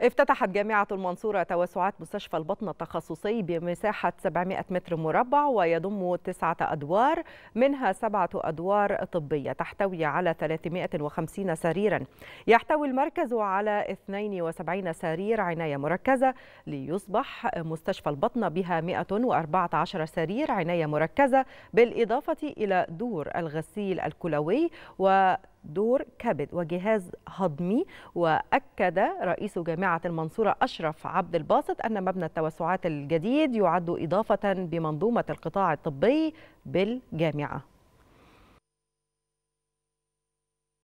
افتتحت جامعة المنصورة توسعات مستشفى البطن التخصصي بمساحة 700 متر مربع ويضم تسعة أدوار منها سبعة أدوار طبية تحتوي على 350 سريرا يحتوي المركز على 72 سرير عناية مركزة ليصبح مستشفى البطن بها 114 سرير عناية مركزة بالإضافة إلى دور الغسيل الكلوي و دور كبد وجهاز هضمي وأكد رئيس جامعة المنصورة أشرف عبد الباسط أن مبنى التوسعات الجديد يعد إضافة بمنظومة القطاع الطبي بالجامعة